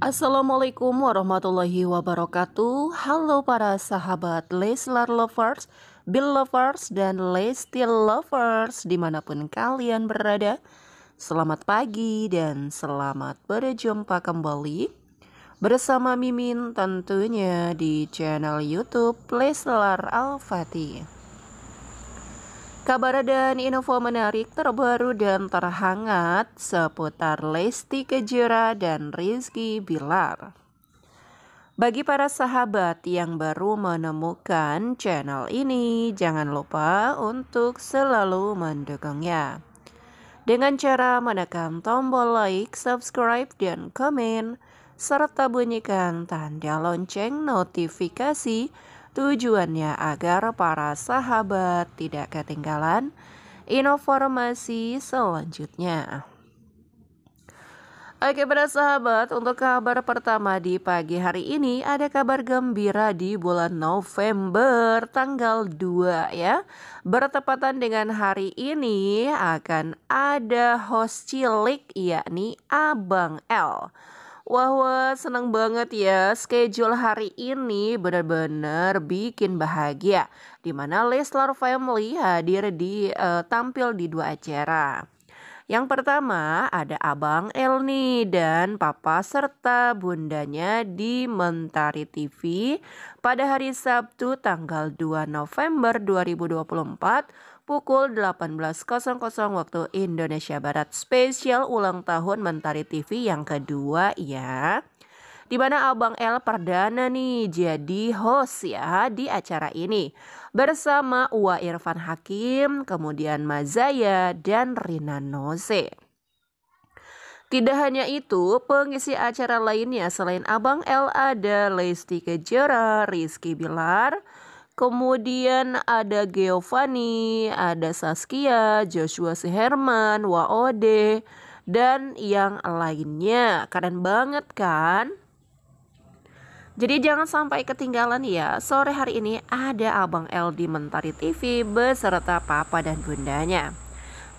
Assalamualaikum warahmatullahi wabarakatuh Halo para sahabat Leslar Lovers, Bill Lovers, dan Lesti Lovers dimanapun kalian berada Selamat pagi dan selamat berjumpa kembali Bersama Mimin tentunya di channel Youtube Leslar Al-Fatih Kabar dan info menarik terbaru dan terhangat seputar Lesti Kejora dan Rizky Bilar. Bagi para sahabat yang baru menemukan channel ini, jangan lupa untuk selalu mendukungnya. Dengan cara menekan tombol like, subscribe, dan komen, serta bunyikan tanda lonceng notifikasi Tujuannya agar para sahabat tidak ketinggalan informasi selanjutnya. Oke para sahabat, untuk kabar pertama di pagi hari ini ada kabar gembira di bulan November tanggal 2 ya. Bertepatan dengan hari ini akan ada host cilik yakni Abang L. Wah wah seneng banget ya schedule hari ini benar-benar bikin bahagia Dimana Leslar Family hadir di uh, tampil di dua acara yang pertama ada Abang Elni dan Papa serta bundanya di Mentari TV pada hari Sabtu tanggal 2 November 2024 pukul 18.00 waktu Indonesia Barat spesial ulang tahun Mentari TV yang kedua ya di mana Abang L perdana nih jadi host ya di acara ini bersama Uwa Irfan Hakim, kemudian Mazaya dan Rina Nose. Tidak hanya itu, pengisi acara lainnya selain Abang L ada Lesti Kejora, Rizky Bilar, Kemudian ada Geovani, ada Saskia, Joshua Siherman, Waode, dan yang lainnya. Keren banget kan? Jadi jangan sampai ketinggalan ya, sore hari ini ada Abang L di Mentari TV beserta Papa dan Bundanya.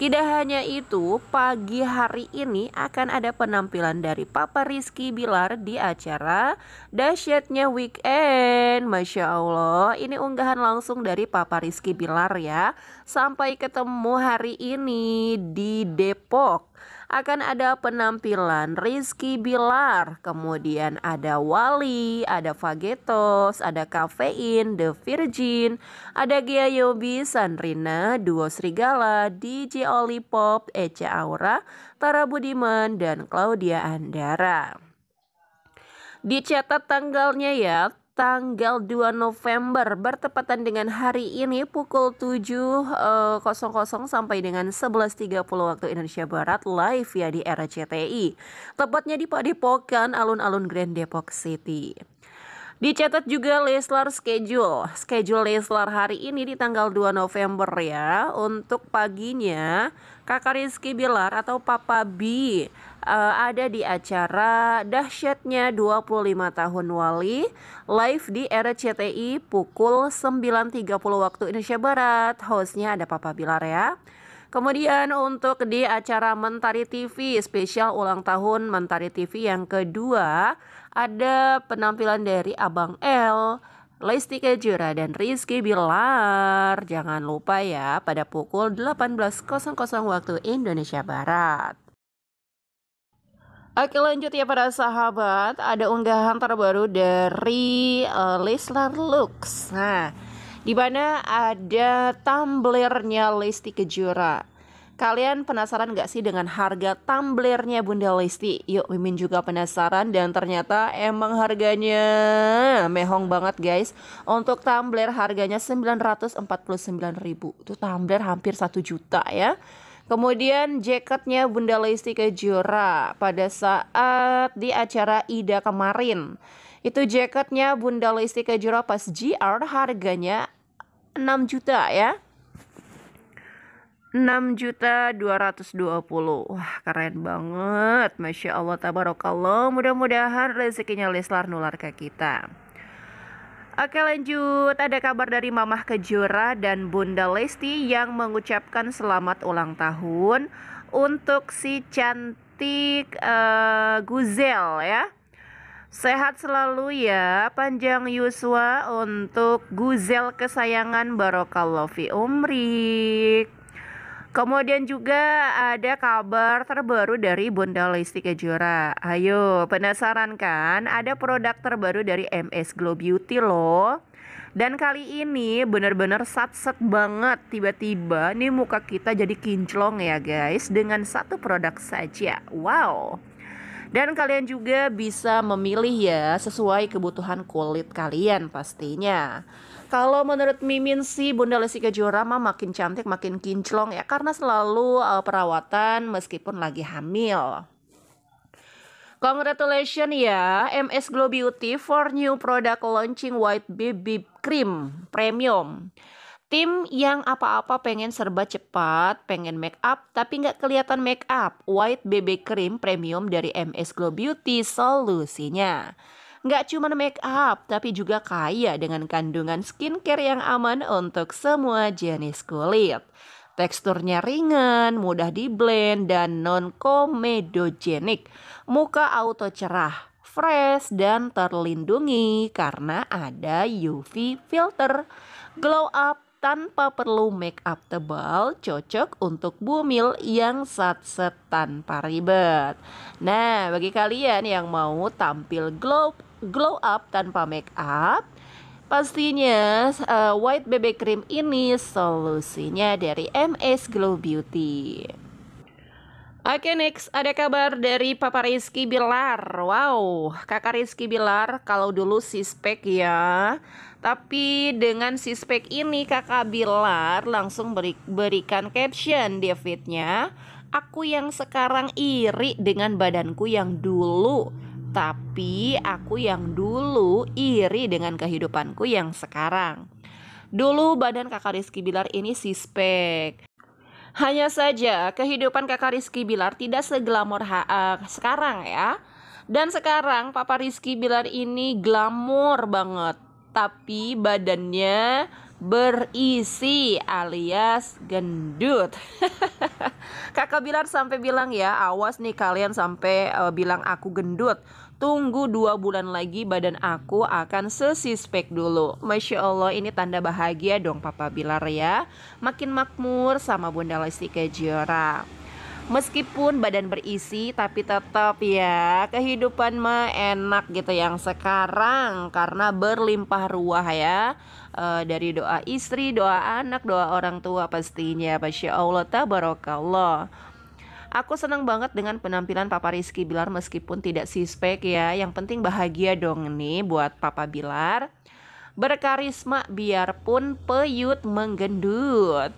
Tidak hanya itu, pagi hari ini akan ada penampilan dari Papa Rizky Bilar di acara Dasyatnya Weekend. Masya Allah, ini unggahan langsung dari Papa Rizky Bilar ya. Sampai ketemu hari ini di Depok akan ada penampilan Rizky Bilar, kemudian ada Wali, ada Fagetos, ada Kafein, The Virgin, ada Gia Yobi, Sanrina, Duo Serigala, DJ Olipop, Ece Aura, Tara Budiman, dan Claudia Andara. Dicatat tanggalnya ya, tanggal 2 November bertepatan dengan hari ini pukul 7.00 eh, sampai dengan 11.30 waktu Indonesia Barat live ya di RCTI. Tepatnya di Padepokan alun-alun Grand Depok City. Dicatat juga Leslar schedule. Schedule Leslar hari ini di tanggal 2 November ya. Untuk paginya, Kakak Rizky Bilar atau Papa B uh, ada di acara Dahsyatnya 25 Tahun Wali live di RCTI pukul 9.30 waktu Indonesia Barat. Hostnya ada Papa Bilar ya. Kemudian untuk di acara Mentari TV spesial ulang tahun Mentari TV yang kedua ada penampilan dari Abang L, Lesti Kejora dan Rizky Bilar. Jangan lupa ya pada pukul 18.00 waktu Indonesia Barat. Oke lanjut ya para sahabat, ada unggahan terbaru dari uh, eh, Leslar Lux. Nah, di mana ada tumblernya Lesti Kejora. Kalian penasaran gak sih dengan harga tumblernya Bunda Lesti? Yuk Mimin juga penasaran dan ternyata emang harganya mehong banget guys Untuk tumbler harganya sembilan ribu Itu tumbler hampir 1 juta ya Kemudian jaketnya Bunda Lesti Kejora pada saat di acara Ida kemarin. Itu jaketnya Bunda Lesti Kejora pas GR harganya 6 juta ya. 6 juta 220 Wah keren banget Masya Allah tabarakallah Mudah-mudahan rezekinya Leslar nular ke kita Oke lanjut, ada kabar dari Mamah Kejora dan Bunda Lesti yang mengucapkan selamat ulang tahun untuk si cantik uh, Guzel ya. Sehat selalu ya, panjang Yuswa untuk Guzel kesayangan Barokah Lofi umrik. Kemudian juga ada kabar terbaru dari Bunda Lesti Kejora. Ayo, penasaran kan? Ada produk terbaru dari MS Glow Beauty loh. Dan kali ini benar-benar sat banget Tiba-tiba nih muka kita jadi kinclong ya guys Dengan satu produk saja Wow dan kalian juga bisa memilih ya sesuai kebutuhan kulit kalian pastinya. Kalau menurut Mimin sih Bunda Lesti Kejora mah makin cantik makin kinclong ya karena selalu uh, perawatan meskipun lagi hamil. Congratulations ya MS Glow Beauty for new product launching white BB cream premium. Tim yang apa-apa pengen serba cepat, pengen make up, tapi nggak kelihatan make up. White BB Cream Premium dari MS Glow Beauty solusinya. Nggak cuma make up, tapi juga kaya dengan kandungan skincare yang aman untuk semua jenis kulit. Teksturnya ringan, mudah di blend, dan non-komedogenik. Muka auto cerah, fresh, dan terlindungi karena ada UV filter. Glow up tanpa perlu make up tebal, cocok untuk bumil yang sat-set tanpa ribet. Nah, bagi kalian yang mau tampil glow glow up tanpa make up, Pastinya uh, white BB cream ini solusinya dari MS Glow Beauty. Oke okay, next, ada kabar dari Papa Rizky Bilar. Wow, kakak Rizky Bilar kalau dulu si spek ya tapi dengan si spek ini kakak Bilar langsung beri, berikan caption Davidnya. Aku yang sekarang iri dengan badanku yang dulu Tapi aku yang dulu iri dengan kehidupanku yang sekarang Dulu badan kakak Rizky Bilar ini si spek Hanya saja kehidupan kakak Rizky Bilar tidak seglamor uh, sekarang ya dan sekarang Papa Rizky Bilar ini glamor banget tapi badannya berisi alias gendut. Kakak Bilar sampai bilang ya, awas nih kalian sampai uh, bilang aku gendut. Tunggu dua bulan lagi badan aku akan sesispek dulu. Masya Allah ini tanda bahagia dong Papa Bilar ya. Makin makmur sama Bunda Lesti Kejora meskipun badan berisi tapi tetap ya kehidupan mah enak gitu yang sekarang karena berlimpah ruah ya e, dari doa istri, doa anak, doa orang tua pastinya. Masya Allah, tabarakallah. Aku senang banget dengan penampilan Papa Rizky Bilar meskipun tidak sispek ya. Yang penting bahagia dong nih buat Papa Bilar. Berkarisma biarpun peyut menggendut.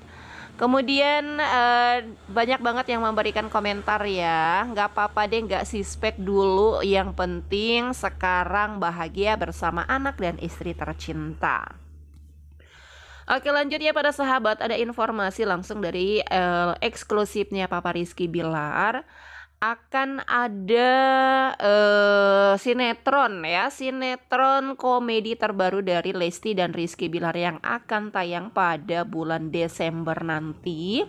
Kemudian uh, banyak banget yang memberikan komentar ya. Nggak apa-apa deh nggak sispek dulu. Yang penting sekarang bahagia bersama anak dan istri tercinta. Oke lanjut ya pada sahabat ada informasi langsung dari uh, eksklusifnya Papa Rizky Bilar akan ada uh, sinetron ya, sinetron komedi terbaru dari Lesti dan Rizky Bilar yang akan tayang pada bulan Desember nanti.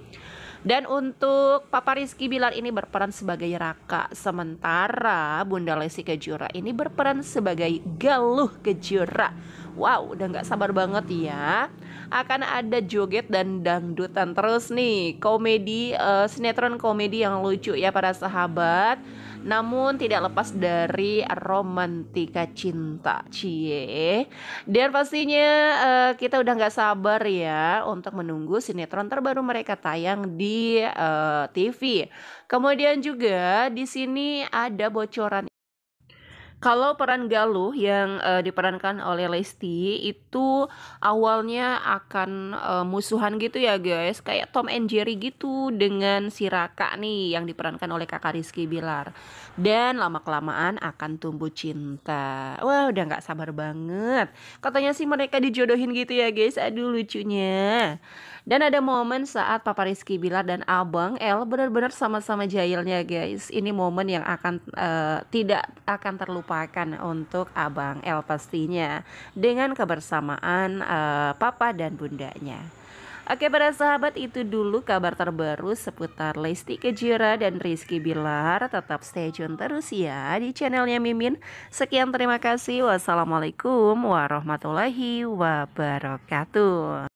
Dan untuk Papa Rizky Bilar ini berperan sebagai Raka, sementara Bunda Lesti Kejora ini berperan sebagai Galuh Kejora. Wow, udah gak sabar banget ya. Akan ada joget dan dangdutan terus nih. Komedi uh, sinetron komedi yang lucu ya para sahabat. Namun tidak lepas dari romantika cinta, cie. Dan pastinya uh, kita udah nggak sabar ya untuk menunggu sinetron terbaru mereka tayang di uh, eh, TV. Kemudian juga di sini ada bocoran kalau peran Galuh yang uh, diperankan oleh Lesti itu awalnya akan uh, musuhan gitu ya guys, kayak Tom and Jerry gitu dengan si Raka nih yang diperankan oleh kakak Rizky Bilar. Dan lama kelamaan akan tumbuh cinta. Wah udah gak sabar banget. Katanya sih mereka dijodohin gitu ya guys, aduh lucunya. Dan ada momen saat Papa Rizky Bilar dan Abang El benar-benar sama-sama jahilnya guys. Ini momen yang akan uh, tidak akan terlupa merupakan untuk Abang El pastinya dengan kebersamaan uh, papa dan bundanya. Oke para sahabat itu dulu kabar terbaru seputar Lesti Kejora dan Rizky Bilar Tetap stay tune terus ya di channelnya Mimin Sekian terima kasih Wassalamualaikum warahmatullahi wabarakatuh